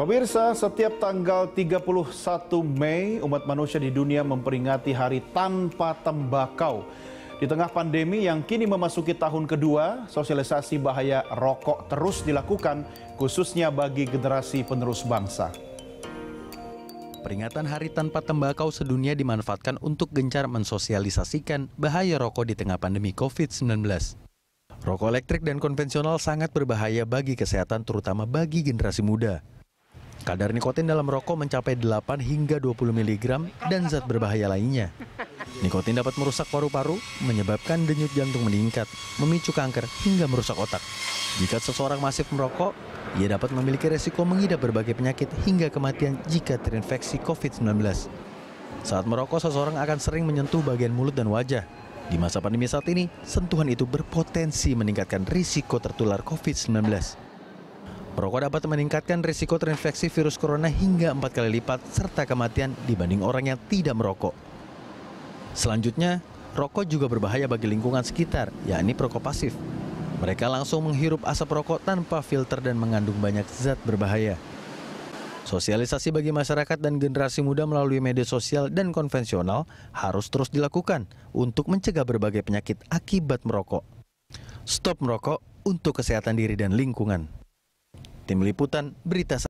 Pemirsa, setiap tanggal 31 Mei, umat manusia di dunia memperingati Hari Tanpa Tembakau. Di tengah pandemi yang kini memasuki tahun kedua, sosialisasi bahaya rokok terus dilakukan, khususnya bagi generasi penerus bangsa. Peringatan Hari Tanpa Tembakau sedunia dimanfaatkan untuk gencar mensosialisasikan bahaya rokok di tengah pandemi COVID-19. Rokok elektrik dan konvensional sangat berbahaya bagi kesehatan terutama bagi generasi muda. Kadar nikotin dalam rokok mencapai 8 hingga 20 mg dan zat berbahaya lainnya. Nikotin dapat merusak paru-paru, menyebabkan denyut jantung meningkat, memicu kanker, hingga merusak otak. Jika seseorang masif merokok, ia dapat memiliki resiko mengidap berbagai penyakit hingga kematian jika terinfeksi COVID-19. Saat merokok, seseorang akan sering menyentuh bagian mulut dan wajah. Di masa pandemi saat ini, sentuhan itu berpotensi meningkatkan risiko tertular COVID-19. Merokok dapat meningkatkan risiko terinfeksi virus corona hingga empat kali lipat serta kematian dibanding orang yang tidak merokok. Selanjutnya, rokok juga berbahaya bagi lingkungan sekitar, yakni perokok pasif. Mereka langsung menghirup asap rokok tanpa filter dan mengandung banyak zat berbahaya. Sosialisasi bagi masyarakat dan generasi muda melalui media sosial dan konvensional harus terus dilakukan untuk mencegah berbagai penyakit akibat merokok. Stop merokok untuk kesehatan diri dan lingkungan tim liputan berita